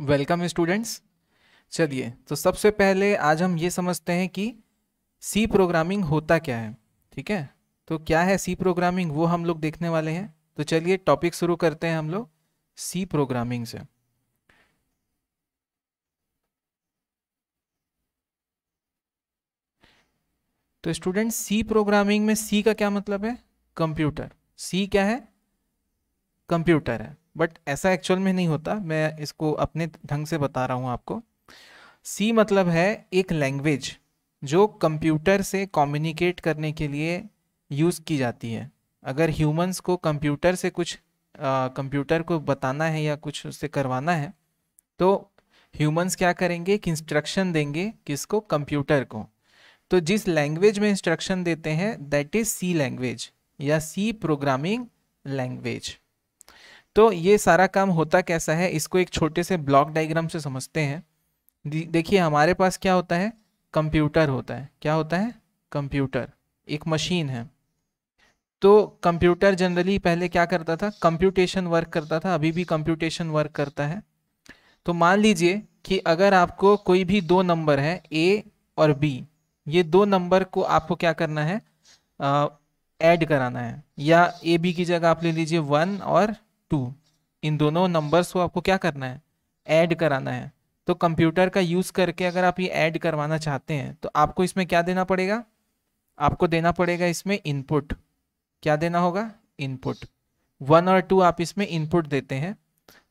Welcome students चलिए तो सबसे पहले आज हम ये समझते हैं कि सी प्रोग्रामिंग होता क्या है ठीक है तो क्या है सी प्रोग्रामिंग वो हम लोग देखने वाले हैं तो चलिए टॉपिक शुरू करते हैं हम लोग सी प्रोग्रामिंग से तो स्टूडेंट सी प्रोग्रामिंग में सी का क्या मतलब है कंप्यूटर सी क्या है कंप्यूटर है बट ऐसा एक्चुअल में नहीं होता मैं इसको अपने ढंग से बता रहा हूँ आपको सी मतलब है एक लैंग्वेज जो कंप्यूटर से कम्युनिकेट करने के लिए यूज़ की जाती है अगर ह्यूमंस को कंप्यूटर से कुछ कंप्यूटर को बताना है या कुछ उससे करवाना है तो ह्यूमंस क्या करेंगे एक इंस्ट्रक्शन देंगे किसको कंप्यूटर को तो जिस लैंग्वेज में इंस्ट्रक्शन देते हैं दैट इज़ सी लैंग्वेज या सी प्रोग्रामिंग लैंग्वेज तो ये सारा काम होता कैसा है इसको एक छोटे से ब्लॉक डाइग्राम से समझते हैं देखिए हमारे पास क्या होता है कंप्यूटर होता है क्या होता है कंप्यूटर एक मशीन है तो कंप्यूटर जनरली पहले क्या करता था कंप्यूटेशन वर्क करता था अभी भी कंप्यूटेशन वर्क करता है तो मान लीजिए कि अगर आपको कोई भी दो नंबर है ए और बी ये दो नंबर को आपको क्या करना है ऐड कराना है या ए बी की जगह आप ले लीजिए वन और टू इन दोनों नंबर्स को आपको क्या करना है ऐड कराना है तो कंप्यूटर का यूज़ करके अगर आप ये ऐड करवाना चाहते हैं तो आपको इसमें क्या देना पड़ेगा आपको देना पड़ेगा इसमें इनपुट क्या देना होगा इनपुट वन और टू आप इसमें इनपुट देते हैं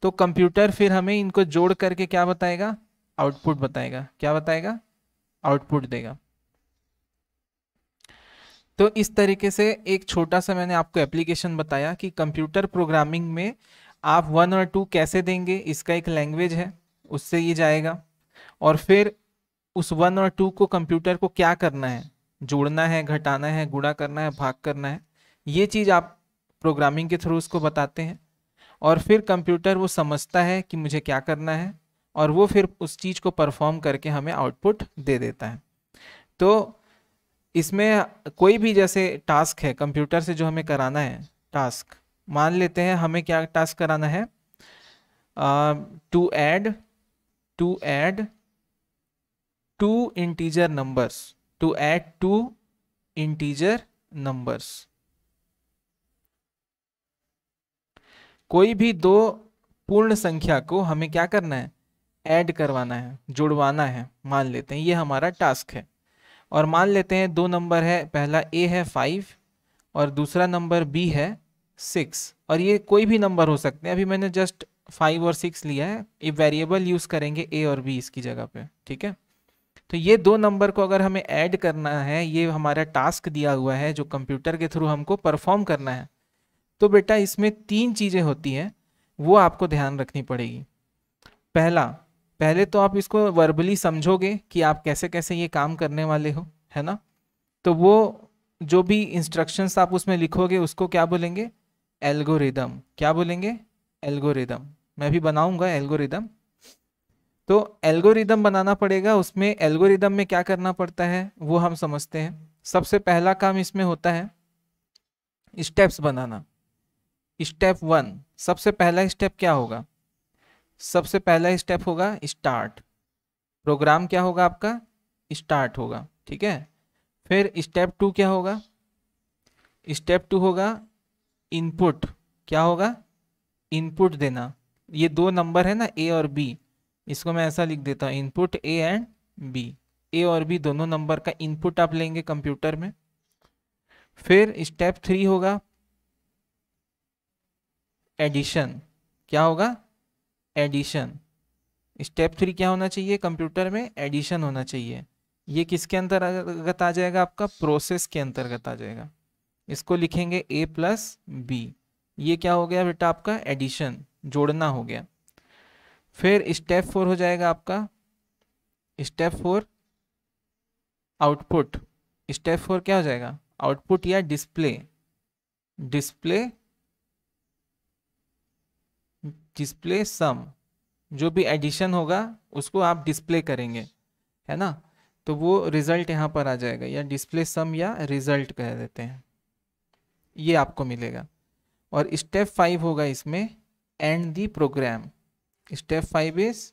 तो कंप्यूटर फिर हमें इनको जोड़ करके क्या बताएगा आउटपुट बताएगा क्या बताएगा आउटपुट देगा तो इस तरीके से एक छोटा सा मैंने आपको एप्लीकेशन बताया कि कंप्यूटर प्रोग्रामिंग में आप वन और टू कैसे देंगे इसका एक लैंग्वेज है उससे ये जाएगा और फिर उस वन और टू को कंप्यूटर को क्या करना है जोड़ना है घटाना है गुड़ा करना है भाग करना है ये चीज़ आप प्रोग्रामिंग के थ्रू उसको बताते हैं और फिर कंप्यूटर वो समझता है कि मुझे क्या करना है और वो फिर उस चीज़ को परफॉर्म करके हमें आउटपुट दे देता है तो इसमें कोई भी जैसे टास्क है कंप्यूटर से जो हमें कराना है टास्क मान लेते हैं हमें क्या टास्क कराना है to add to add two integer numbers to add two integer numbers कोई भी दो पूर्ण संख्या को हमें क्या करना है ऐड करवाना है जुड़वाना है मान लेते हैं ये हमारा टास्क है और मान लेते हैं दो नंबर है पहला ए है फाइव और दूसरा नंबर बी है सिक्स और ये कोई भी नंबर हो सकते हैं अभी मैंने जस्ट फाइव और सिक्स लिया है ये वेरिएबल यूज़ करेंगे ए और बी इसकी जगह पे ठीक है तो ये दो नंबर को अगर हमें ऐड करना है ये हमारा टास्क दिया हुआ है जो कंप्यूटर के थ्रू हमको परफॉर्म करना है तो बेटा इसमें तीन चीज़ें होती हैं वो आपको ध्यान रखनी पड़ेगी पहला पहले तो आप इसको वर्बली समझोगे कि आप कैसे कैसे ये काम करने वाले हो है ना तो वो जो भी इंस्ट्रक्शंस आप उसमें लिखोगे उसको क्या बोलेंगे एल्गोरिदम क्या बोलेंगे एल्गोरिदम मैं भी बनाऊंगा एल्गोरिदम तो एल्गोरिदम बनाना पड़ेगा उसमें एल्गोरिदम में क्या करना पड़ता है वो हम समझते हैं सबसे पहला काम इसमें होता है स्टेप्स बनाना स्टेप वन सबसे पहला स्टेप क्या होगा सबसे पहला स्टेप होगा स्टार्ट प्रोग्राम क्या होगा आपका स्टार्ट होगा ठीक है फिर स्टेप टू क्या होगा स्टेप टू होगा इनपुट क्या होगा इनपुट देना ये दो नंबर है ना ए और बी इसको मैं ऐसा लिख देता हूँ input A and B A और बी दोनों नंबर का इनपुट आप लेंगे कंप्यूटर में फिर स्टेप थ्री होगा एडिशन क्या होगा एडिशन स्टेप थ्री क्या होना चाहिए कंप्यूटर में एडिशन होना चाहिए ये किसके अंतर्गत आ जाएगा आपका प्रोसेस के अंतर्गत आ जाएगा इसको लिखेंगे ए प्लस बी ये क्या हो गया बेटा आपका एडिशन जोड़ना हो गया फिर स्टेप फोर हो जाएगा आपका step four output step four क्या हो जाएगा आउटपुट या डिस्प्ले डिस्प्ले डिस्प्ले सम जो भी एडिशन होगा उसको आप डिस्प्ले करेंगे है ना तो वो रिज़ल्ट यहाँ पर आ जाएगा या डिस्प्ले सम या रिज़ल्ट कह देते हैं ये आपको मिलेगा और स्टेप फाइव होगा इसमें end the program step five is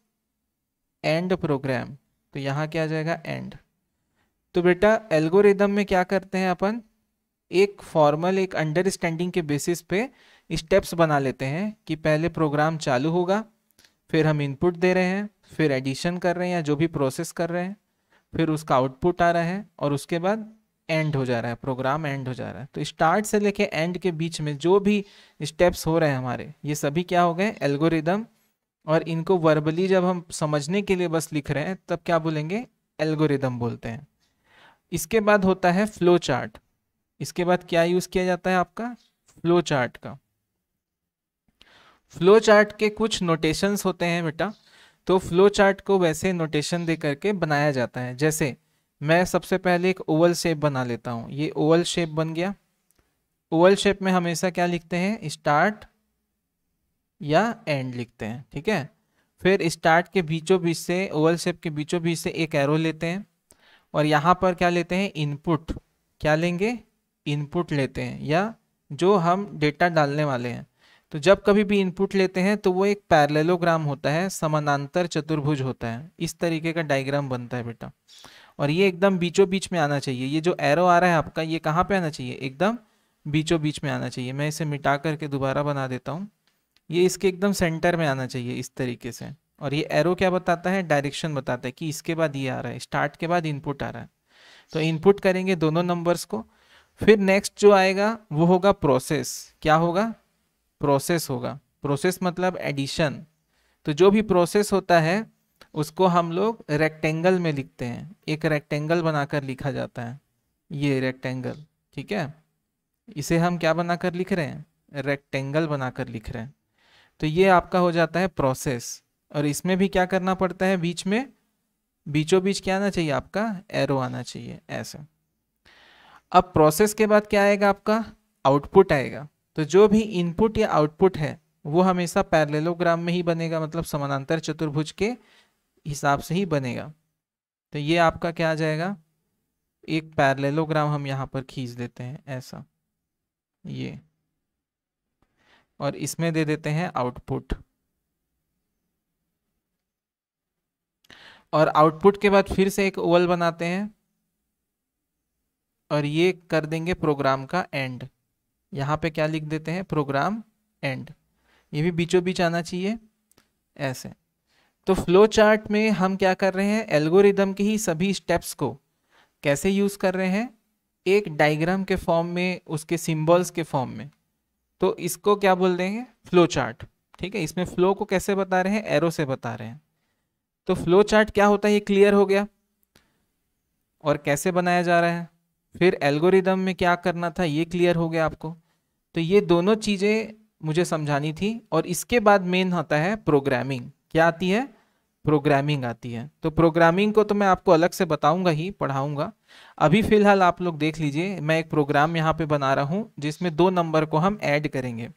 end program तो यहाँ क्या आ जाएगा एंड तो बेटा एल्गोरिदम में क्या करते हैं अपन एक फॉर्मल एक अंडरस्टैंडिंग के बेसिस पे स्टेप्स बना लेते हैं कि पहले प्रोग्राम चालू होगा फिर हम इनपुट दे रहे हैं फिर एडिशन कर रहे हैं या जो भी प्रोसेस कर रहे हैं फिर उसका आउटपुट आ रहा है और उसके बाद एंड हो जा रहा है प्रोग्राम एंड हो जा रहा है तो स्टार्ट से लेके एंड के बीच में जो भी स्टेप्स हो रहे हैं हमारे ये सभी क्या हो गए एल्गोरिदम और इनको वर्बली जब हम समझने के लिए बस लिख रहे हैं तब क्या बोलेंगे एल्गोरिदम बोलते हैं इसके बाद होता है फ्लो चार्ट इसके बाद क्या यूज़ किया जाता है आपका फ्लो चार्ट का फ्लो चार्ट के कुछ नोटेशंस होते हैं बेटा तो फ्लो चार्ट को वैसे नोटेशन दे करके बनाया जाता है जैसे मैं सबसे पहले एक ओवल शेप बना लेता हूँ ये ओवल शेप बन गया ओवल शेप में हमेशा क्या लिखते हैं स्टार्ट या एंड लिखते हैं ठीक है फिर स्टार्ट के बीचों बीच से ओवल शेप के बीचों बीच से एक एरो लेते हैं और यहाँ पर क्या लेते हैं इनपुट क्या लेंगे इनपुट लेते हैं या जो हम डेटा डालने वाले हैं तो जब कभी भी इनपुट लेते हैं तो वो एक पैरलेलोग्राम होता है समानांतर चतुर्भुज होता है इस तरीके का डायग्राम बनता है बेटा और ये एकदम बीचों बीच में आना चाहिए ये जो एरो आ रहा है आपका ये कहाँ पे आना चाहिए एकदम बीचों बीच में आना चाहिए मैं इसे मिटा करके दोबारा बना देता हूँ ये इसके एकदम सेंटर में आना चाहिए इस तरीके से और ये एरो क्या बताता है डायरेक्शन बताता है कि इसके बाद ये आ रहा है स्टार्ट के बाद इनपुट आ रहा है तो इनपुट करेंगे दोनों नंबर्स को फिर नेक्स्ट जो आएगा वो होगा प्रोसेस क्या होगा प्रोसेस होगा प्रोसेस मतलब एडिशन तो जो भी प्रोसेस होता है उसको हम लोग रेक्टेंगल में लिखते हैं एक रेक्टेंगल बनाकर लिखा जाता है ये रेक्टेंगल ठीक है इसे हम क्या बनाकर लिख रहे हैं रेक्टेंगल बनाकर लिख रहे हैं तो ये आपका हो जाता है प्रोसेस और इसमें भी क्या करना पड़ता है बीच में बीचों बीच क्या आना चाहिए आपका एरो आना चाहिए ऐसे अब प्रोसेस के बाद क्या आएगा आपका आउटपुट आएगा तो जो भी इनपुट या आउटपुट है वो हमेशा पैरलेलोग्राम में ही बनेगा मतलब समानांतर चतुर्भुज के हिसाब से ही बनेगा तो ये आपका क्या आ जाएगा एक पैरलेलोग्राम हम यहाँ पर खींच देते हैं ऐसा ये और इसमें दे देते हैं आउटपुट और आउटपुट के बाद फिर से एक ओवल बनाते हैं और ये कर देंगे प्रोग्राम का एंड यहाँ पे क्या लिख देते हैं प्रोग्राम एंड ये भी बीचों बीच आना चाहिए ऐसे तो फ्लो चार्ट में हम क्या कर रहे हैं एल्गोरिदम के ही सभी स्टेप्स को कैसे यूज़ कर रहे हैं एक डायग्राम के फॉर्म में उसके सिंबल्स के फॉर्म में तो इसको क्या बोल देंगे फ्लो चार्ट ठीक है इसमें फ्लो को कैसे बता रहे हैं एरो से बता रहे हैं तो फ्लो चार्ट क्या होता है ये क्लियर हो गया और कैसे बनाया जा रहा है फिर एल्गोरिदम में क्या करना था ये क्लियर हो गया आपको तो ये दोनों चीज़ें मुझे समझानी थी और इसके बाद मेन होता है प्रोग्रामिंग क्या आती है प्रोग्रामिंग आती है तो प्रोग्रामिंग को तो मैं आपको अलग से बताऊंगा ही पढ़ाऊंगा अभी फ़िलहाल आप लोग देख लीजिए मैं एक प्रोग्राम यहाँ पे बना रहा हूँ जिसमें दो नंबर को हम ऐड करेंगे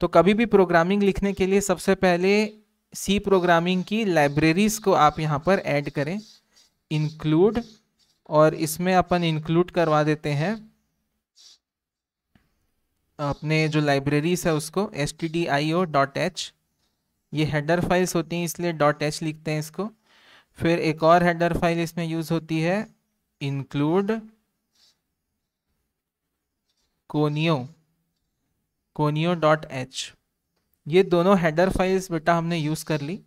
तो कभी भी प्रोग्रामिंग लिखने के लिए सबसे पहले सी प्रोग्रामिंग की लाइब्रेरीज़ को आप यहाँ पर ऐड करें इंक्लूड और इसमें अपन इंक्लूड करवा देते हैं अपने जो लाइब्रेरीज है उसको S T D I O dot H ये हेडर फाइल्स होती हैं इसलिए डॉट एच लिखते हैं इसको फिर एक और हेडर फाइल इसमें यूज़ होती है include conio conio dot H ये दोनों हेडर फाइल्स बेटा हमने यूज़ कर ली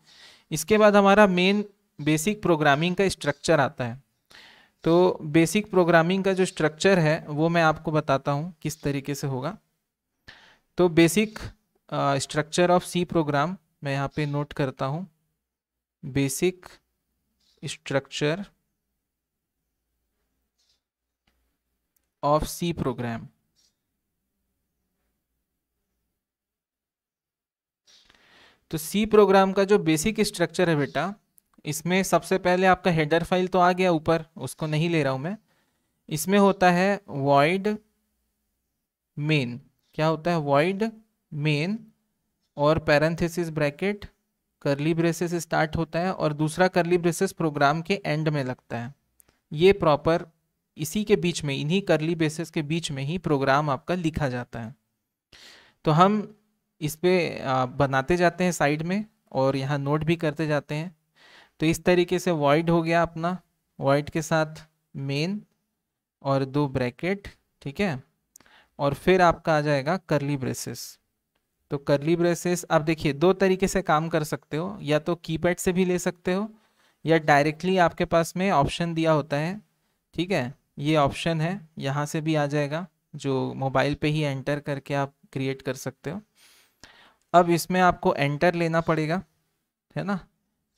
इसके बाद हमारा मेन बेसिक प्रोग्रामिंग का स्ट्रक्चर आता है तो बेसिक प्रोग्रामिंग का जो स्ट्रक्चर है वो मैं आपको बताता हूँ किस तरीके से होगा तो basic structure of C program मैं यहाँ पे नोट करता हूँ basic structure of C program तो सी प्रोग्राम का जो बेसिक स्ट्रक्चर है बेटा इसमें सबसे पहले आपका हेडर फाइल तो आ गया ऊपर उसको नहीं ले रहा हूँ मैं इसमें होता है वाइड मेन क्या होता है वाइड मेन और parenthesis bracket curly braces start होता है और दूसरा करली ब्रेसेस प्रोग्राम के एंड में लगता है ये प्रॉपर इसी के बीच में इन्हीं करली ब्रेसेस के बीच में ही प्रोग्राम आपका लिखा जाता है तो हम इस पर बनाते जाते हैं साइड में और यहाँ नोट भी करते जाते हैं तो इस तरीके से वॉइड हो गया अपना वॉइड के साथ मेन और दो ब्रैकेट ठीक है और फिर आपका आ जाएगा करली ब्रेसेस तो करली ब्रेसेस आप देखिए दो तरीके से काम कर सकते हो या तो कीपैड से भी ले सकते हो या डायरेक्टली आपके पास में ऑप्शन दिया होता है ठीक है ये ऑप्शन है यहाँ से भी आ जाएगा जो मोबाइल पे ही एंटर करके आप क्रिएट कर सकते हो अब इसमें आपको एंटर लेना पड़ेगा है ना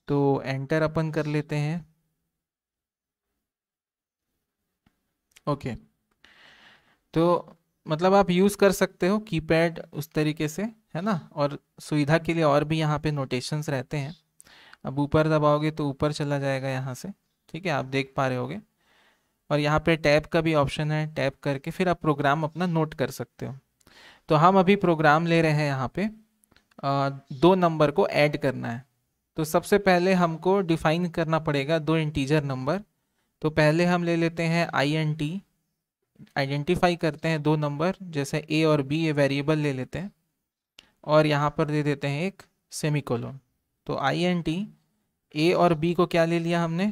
तो एंटर अपन कर लेते हैं ओके तो मतलब आप यूज़ कर सकते हो कीपैड उस तरीके से है ना और सुविधा के लिए और भी यहाँ पे नोटेशंस रहते हैं अब ऊपर दबाओगे तो ऊपर चला जाएगा यहाँ से ठीक है आप देख पा रहे होगे और यहाँ पे टैब का भी ऑप्शन है टैप करके फिर आप प्रोग्राम अपना नोट कर सकते हो तो हम अभी प्रोग्राम ले रहे हैं यहाँ पे आ, दो नंबर को ऐड करना है तो सबसे पहले हमको डिफाइन करना पड़ेगा दो इंटीजर नंबर तो पहले हम ले लेते हैं आई एन टी आइडेंटिफाई करते हैं दो नंबर जैसे ए और बी ये वेरिएबल ले लेते हैं और यहाँ पर दे देते हैं एक सेमिकोलोन तो आई एन टी ए और बी को क्या ले लिया हमने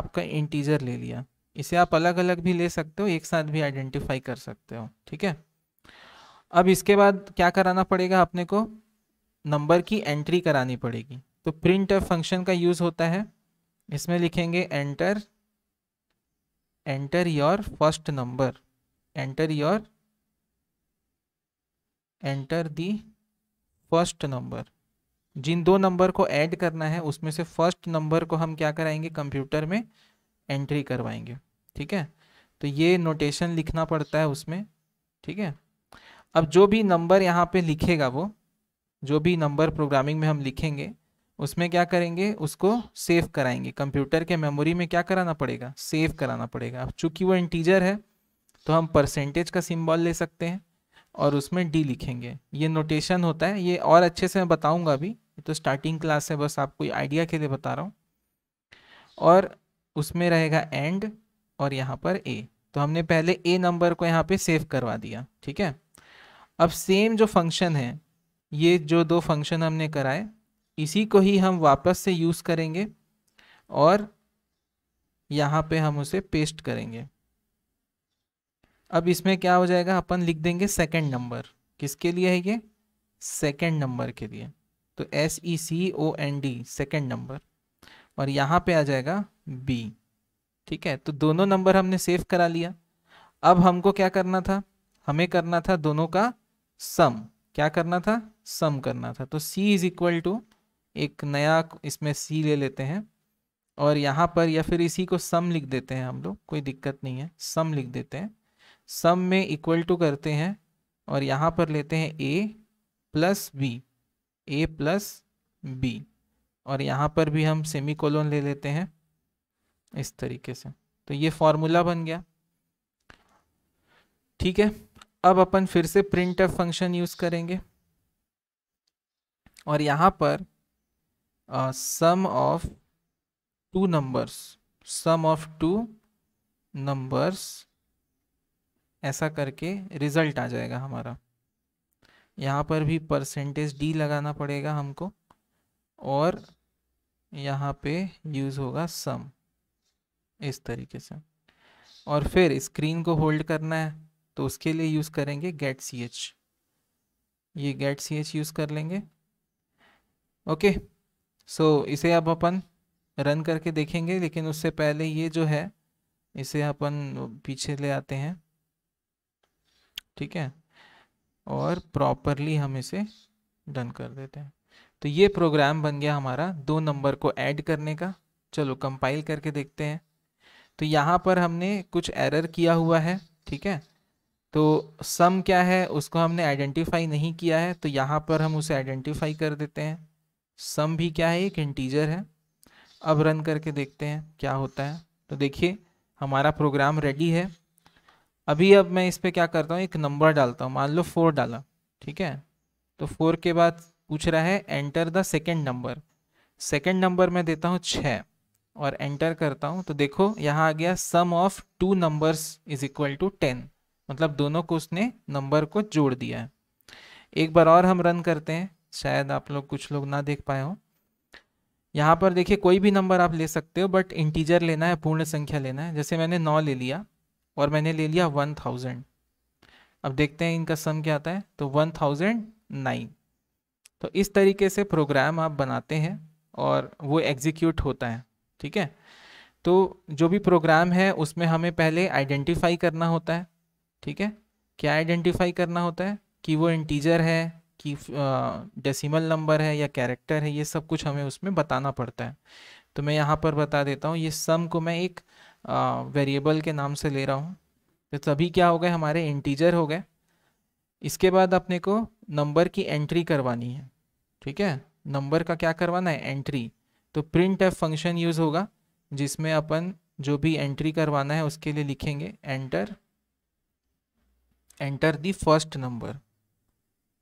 आपका इंटीजर ले लिया इसे आप अलग अलग भी ले सकते हो एक साथ भी आइडेंटिफाई कर सकते हो ठीक है अब इसके बाद क्या कराना पड़ेगा अपने को नंबर की एंट्री करानी पड़ेगी तो प्रिंट फंक्शन का यूज़ होता है इसमें लिखेंगे enter enter your first number enter your enter the first number जिन दो नंबर को ऐड करना है उसमें से फर्स्ट नंबर को हम क्या कराएंगे कंप्यूटर में एंट्री करवाएंगे ठीक है तो ये नोटेशन लिखना पड़ता है उसमें ठीक है अब जो भी नंबर यहाँ पे लिखेगा वो जो भी नंबर प्रोग्रामिंग में हम लिखेंगे उसमें क्या करेंगे उसको सेव कराएंगे कंप्यूटर के मेमोरी में क्या कराना पड़ेगा सेव कराना पड़ेगा अब चूंकि वो इंटीजर है तो हम परसेंटेज का सिम्बॉल ले सकते हैं और उसमें डी लिखेंगे ये नोटेशन होता है ये और अच्छे से मैं बताऊंगा अभी तो स्टार्टिंग क्लास है बस आपको आइडिया के लिए बता रहा हूँ और उसमें रहेगा एंड और यहाँ पर ए तो हमने पहले ए नंबर को यहाँ पर सेव करवा दिया ठीक है अब सेम जो फंक्शन है ये जो दो फंक्शन हमने कराए इसी को ही हम वापस से यूज़ करेंगे और यहाँ पे हम उसे पेस्ट करेंगे अब इसमें क्या हो जाएगा अपन लिख देंगे सेकंड नंबर किसके लिए है ये सेकंड नंबर के लिए तो S E C O N D second number और यहाँ पे आ जाएगा बी ठीक है तो दोनों नंबर हमने सेव करा लिया अब हमको क्या करना था हमें करना था दोनों का सम क्या करना था सम करना था तो सी इज इक्वल टू एक नया इसमें सी ले लेते हैं और यहाँ पर या फिर इसी को सम लिख देते हैं हम लोग कोई दिक्कत नहीं है सम लिख देते हैं सम में इक्वल टू करते हैं और यहाँ पर लेते हैं A plus B A plus B और यहाँ पर भी हम सेमी कोलोन ले लेते हैं इस तरीके से तो ये फॉर्मूला बन गया ठीक है अब अपन फिर से प्रिंट एफ फंक्शन यूज़ करेंगे और यहाँ पर सम sum of two numbers sum of two numbers ऐसा करके रिजल्ट आ जाएगा हमारा यहाँ पर भी परसेंटेज डी लगाना पड़ेगा हमको और यहाँ पे यूज़ होगा सम इस तरीके से और फिर स्क्रीन को होल्ड करना है तो उसके लिए यूज़ करेंगे गेट सी एच ये गेट सी एच यूज़ कर लेंगे ओके okay. सो so, इसे अब अपन रन करके देखेंगे लेकिन उससे पहले ये जो है इसे अपन पीछे ले आते हैं ठीक है और प्रॉपरली हम इसे डन कर देते हैं तो ये प्रोग्राम बन गया हमारा दो नंबर को ऐड करने का चलो कंपाइल करके देखते हैं तो यहाँ पर हमने कुछ एरर किया हुआ है ठीक है तो सम क्या है उसको हमने आइडेंटिफाई नहीं किया है तो यहाँ पर हम उसे आइडेंटिफाई कर देते हैं सम भी क्या है एक इंटीजर है अब रन करके देखते हैं क्या होता है तो देखिए हमारा प्रोग्राम रेडी है अभी अब मैं इस पर क्या करता हूँ एक नंबर डालता हूँ मान लो फोर डाला ठीक है तो फोर के बाद पूछ रहा है enter the second number second number मैं देता हूँ छः और एंटर करता हूँ तो देखो यहाँ आ गया sum of two numbers is equal to ten मतलब दोनों को उसने नंबर को जोड़ दिया है एक बार और हम रन करते हैं शायद आप लोग कुछ लोग ना देख पाए हो यहाँ पर देखिए कोई भी नंबर आप ले सकते हो बट इंटीजर लेना है पूर्ण संख्या लेना है जैसे मैंने नौ ले लिया और मैंने ले लिया वन थाउजेंड अब देखते हैं इनका सम क्या आता है तो वन थाउजेंड नाइन तो इस तरीके से प्रोग्राम आप बनाते हैं और वो एग्जीक्यूट होता है ठीक है तो जो भी प्रोग्राम है उसमें हमें पहले आइडेंटिफाई करना होता है ठीक है क्या आइडेंटिफाई करना होता है कि वो इंटीजर है कि डेसिमल नंबर है या कैरेक्टर है ये सब कुछ हमें उसमें बताना पड़ता है तो मैं यहाँ पर बता देता हूँ ये सम को मैं एक वेरिएबल के नाम से ले रहा हूँ तो तभी क्या हो गए हमारे इंटीजर हो गए इसके बाद अपने को नंबर की एंट्री करवानी है ठीक है नंबर का क्या करवाना है एंट्री तो प्रिंट एफ फंक्शन यूज़ होगा जिसमें अपन जो भी एंट्री करवाना है उसके लिए लिखेंगे enter enter the first number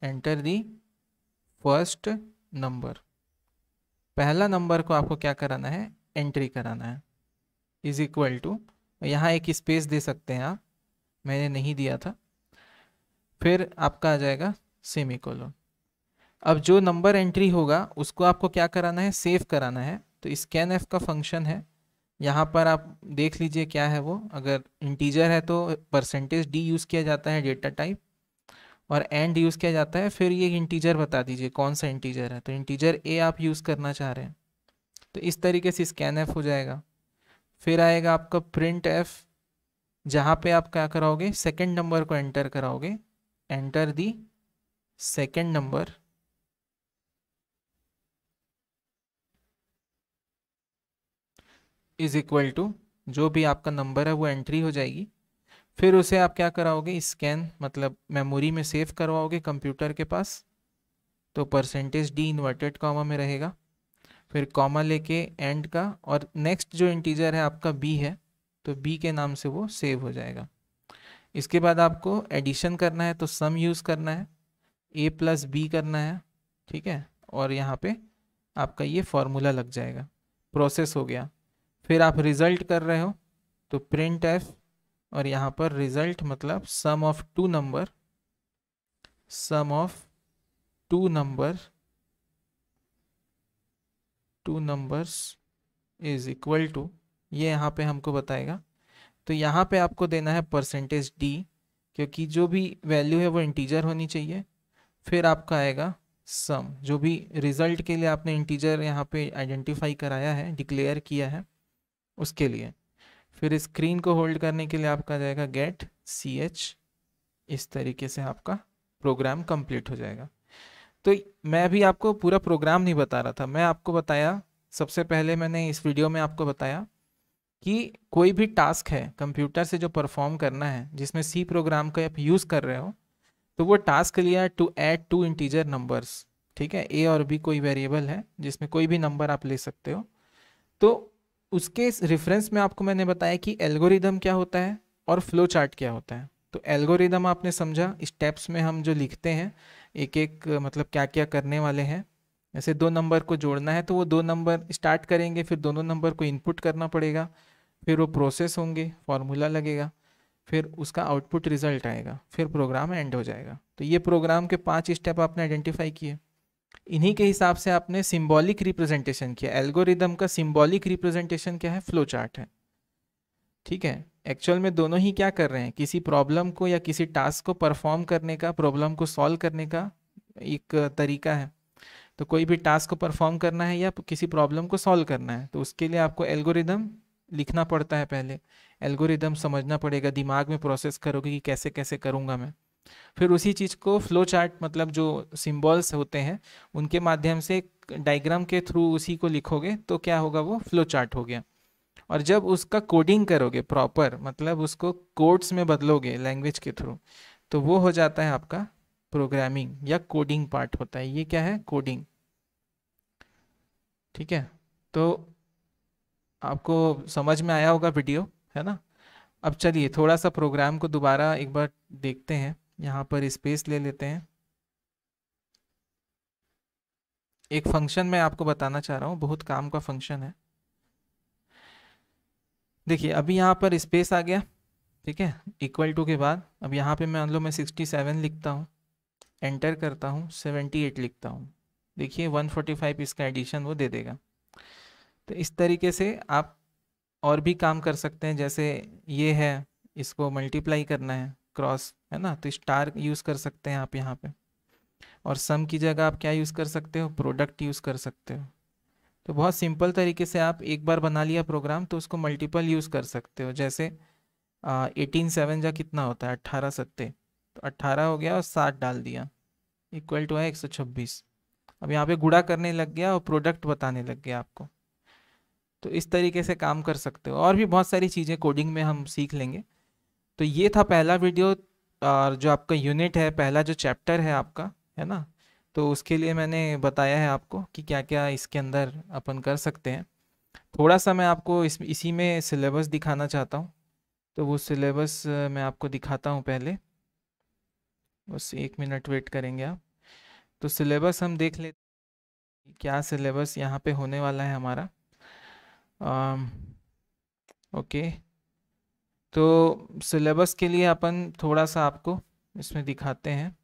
enter the first number पहला नंबर को आपको क्या कराना है एंट्री कराना है इज इक्वल टू यहाँ एक स्पेस दे सकते हैं आप मैंने नहीं दिया था फिर आपका आ जाएगा सेमी कॉलोन अब जो नंबर एंट्री होगा उसको आपको क्या कराना है सेव कराना है तो स्कैन एफ का फंक्शन है यहाँ पर आप देख लीजिए क्या है वो अगर इंटीजर है तो परसेंटेज डी यूज़ किया जाता है डेटा टाइप और एंड यूज़ किया जाता है फिर ये इंटीजर बता दीजिए कौन सा इंटीजर है तो इंटीजर ए आप यूज़ करना चाह रहे हैं तो इस तरीके से स्कैन एफ हो जाएगा फिर आएगा आपका प्रिंट एफ जहाँ पे आप क्या कराओगे सेकेंड नंबर को एंटर कराओगे enter the second number is equal to जो भी आपका नंबर है वो एंट्री हो जाएगी फिर उसे आप क्या कराओगे स्कैन मतलब मेमोरी में सेव करवाओगे कंप्यूटर के पास तो परसेंटेज डी इन्वर्टेड कॉमा में रहेगा फिर कॉमा लेके एंड का और नेक्स्ट जो इंटीजर है आपका बी है तो बी के नाम से वो सेव हो जाएगा इसके बाद आपको एडिशन करना है तो सम यूज़ करना है ए प्लस बी करना है ठीक है और यहाँ पे आपका ये फॉर्मूला लग जाएगा प्रोसेस हो गया फिर आप रिज़ल्ट कर रहे हो तो प्रिंट एफ और यहाँ पर रिजल्ट मतलब sum of two number sum of two number two numbers is equal to ये यहाँ पे हमको बताएगा तो यहाँ पे आपको देना है परसेंटेज डी क्योंकि जो भी वैल्यू है वो इंटीजर होनी चाहिए फिर आपका आएगा सम जो भी रिजल्ट के लिए आपने इंटीजर यहाँ पे आइडेंटिफाई कराया है डिक्लेयर किया है उसके लिए फिर स्क्रीन को होल्ड करने के लिए आपका जाएगा गेट सी एच इस तरीके से आपका प्रोग्राम कंप्लीट हो जाएगा तो मैं भी आपको पूरा प्रोग्राम नहीं बता रहा था मैं आपको बताया सबसे पहले मैंने इस वीडियो में आपको बताया कि कोई भी टास्क है कंप्यूटर से जो परफॉर्म करना है जिसमें सी प्रोग्राम का आप यूज़ कर रहे हो तो वो टास्क लिया to add two integer numbers ठीक है ए और बी कोई वेरिएबल है जिसमें कोई भी नंबर आप ले सकते हो तो उसके रेफरेंस में आपको मैंने बताया कि एल्गोरिदम क्या होता है और फ्लो चार्ट क्या होता है तो एल्गोरिदम आपने समझा स्टेप्स में हम जो लिखते हैं एक एक मतलब क्या क्या करने वाले हैं जैसे दो नंबर को जोड़ना है तो वो दो नंबर स्टार्ट करेंगे फिर दोनों नंबर को इनपुट करना पड़ेगा फिर वो प्रोसेस होंगे फॉर्मूला लगेगा फिर उसका आउटपुट रिजल्ट आएगा फिर प्रोग्राम एंड हो जाएगा तो ये प्रोग्राम के पांच स्टेप आपने आइडेंटिफाई किए इन्हीं के हिसाब से आपने सिंबॉलिक रिप्रेजेंटेशन किया एल्गोरिदम का सिंबॉलिक रिप्रेजेंटेशन क्या है फ्लो चार्ट है ठीक है एक्चुअल में दोनों ही क्या कर रहे हैं किसी प्रॉब्लम को या किसी टास्क को परफॉर्म करने का प्रॉब्लम को सॉल्व करने का एक तरीका है तो कोई भी टास्क को परफॉर्म करना है या किसी प्रॉब्लम को सॉल्व करना है तो उसके लिए आपको एल्गोरिदम लिखना पड़ता है पहले एल्गोरिदम समझना पड़ेगा दिमाग में प्रोसेस करोगे कि कैसे कैसे करूँगा मैं फिर उसी चीज़ को फ्लो चार्ट मतलब जो सिम्बॉल्स होते हैं उनके माध्यम से डायग्राम के थ्रू उसी को लिखोगे तो क्या होगा वो फ्लो चार्ट हो गया और जब उसका कोडिंग करोगे प्रॉपर मतलब उसको कोड्स में बदलोगे लैंग्वेज के थ्रू तो वो हो जाता है आपका प्रोग्रामिंग या कोडिंग पार्ट होता है ये क्या है कोडिंग ठीक है तो आपको समझ में आया होगा वीडियो है ना अब चलिए थोड़ा सा प्रोग्राम को दोबारा एक बार देखते हैं यहाँ पर स्पेस ले लेते हैं एक फंक्शन मैं आपको बताना चाह रहा हूँ बहुत काम का फंक्शन है देखिए अभी यहाँ पर स्पेस आ गया ठीक है इक्वल टू के बाद अब यहाँ पे मैं मान लो मैं सिक्सटी सेवन लिखता हूँ एंटर करता हूँ सेवेंटी एट लिखता हूँ देखिए वन फोर्टी फाइव इसका एडिशन वो दे देगा तो इस तरीके से आप और भी काम कर सकते हैं जैसे ये है इसको मल्टीप्लाई करना है क्रॉस है ना तो स्टार यूज़ कर सकते हैं आप यहाँ पे और सम की जगह आप क्या यूज़ कर सकते हो प्रोडक्ट यूज़ कर सकते हो तो बहुत सिंपल तरीके से आप एक बार बना लिया प्रोग्राम तो उसको मल्टीपल यूज़ कर सकते हो जैसे एटीन सेवन जा कितना होता है अट्ठारह सत्ते तो अट्ठारह हो गया और सात डाल दिया इक्वल टू है एक सौ छब्बीस अब यहाँ पे गुड़ा करने लग गया और प्रोडक्ट बताने लग गया आपको तो इस तरीके से काम कर सकते हो और भी बहुत सारी चीज़ें कोडिंग में हम सीख लेंगे तो ये था पहला वीडियो और जो आपका यूनिट है पहला जो चैप्टर है आपका है ना तो उसके लिए मैंने बताया है आपको कि क्या क्या इसके अंदर अपन कर सकते हैं थोड़ा सा मैं आपको इस इसी में सिलेबस दिखाना चाहता हूँ तो वो सिलेबस मैं आपको दिखाता हूँ पहले बस एक मिनट वेट करेंगे आप तो सिलेबस हम देख लेते क्या सिलेबस यहाँ पे होने वाला है हमारा आ, ओके तो सिलेबस के लिए अपन थोड़ा सा आपको इसमें दिखाते हैं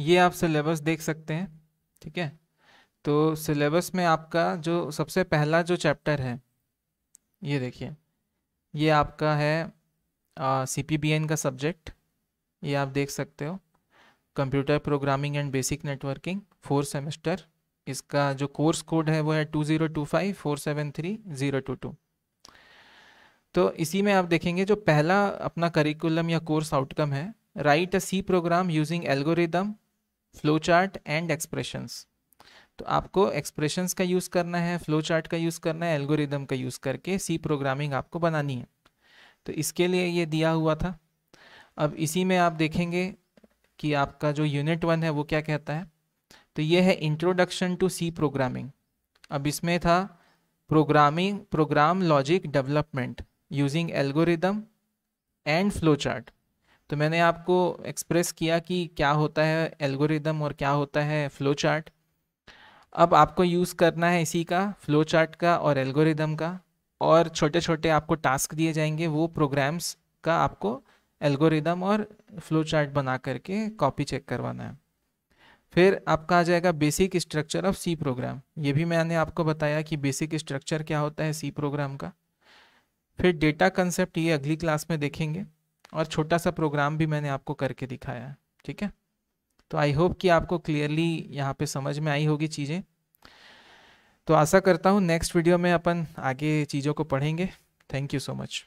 ये आप सिलेबस देख सकते हैं ठीक है तो सिलेबस में आपका जो सबसे पहला जो चैप्टर है ये देखिए ये आपका है सी पी बी एन का सब्जेक्ट ये आप देख सकते हो computer programming and basic networking four semester इसका जो कोर्स कोड है वो है two zero two five four seven three zero two two तो इसी में आप देखेंगे जो पहला अपना करिकुलम या कोर्स आउटकम है write a C program using algorithm flow chart and expressions तो आपको एक्सप्रेशंस का यूज़ करना है फ्लो चार्ट का यूज़ करना है एल्गोरिदम का यूज़ करके सी प्रोग्रामिंग आपको बनानी है तो इसके लिए ये दिया हुआ था अब इसी में आप देखेंगे कि आपका जो यूनिट वन है वो क्या कहता है तो ये है इंट्रोडक्शन टू सी प्रोग्रामिंग अब इसमें था programming program logic development using algorithm and flow chart तो मैंने आपको एक्सप्रेस किया कि क्या होता है एल्गोरिदम और क्या होता है फ्लो चार्ट अब आपको यूज़ करना है इसी का फ्लो चार्ट का और एल्गोरिदम का और छोटे छोटे आपको टास्क दिए जाएंगे वो प्रोग्राम्स का आपको एल्गोरिदम और फ्लो चार्ट बना करके कॉपी चेक करवाना है फिर आपका आ जाएगा basic structure of C program ये भी मैंने आपको बताया कि बेसिक स्ट्रक्चर क्या होता है सी प्रोग्राम का फिर डेटा कंसेप्ट ये अगली क्लास में देखेंगे और छोटा सा प्रोग्राम भी मैंने आपको करके दिखाया है ठीक है तो आई होप कि आपको क्लियरली यहाँ पे समझ में आई होगी चीज़ें तो आशा करता हूँ नेक्स्ट वीडियो में अपन आगे चीज़ों को पढ़ेंगे थैंक यू सो मच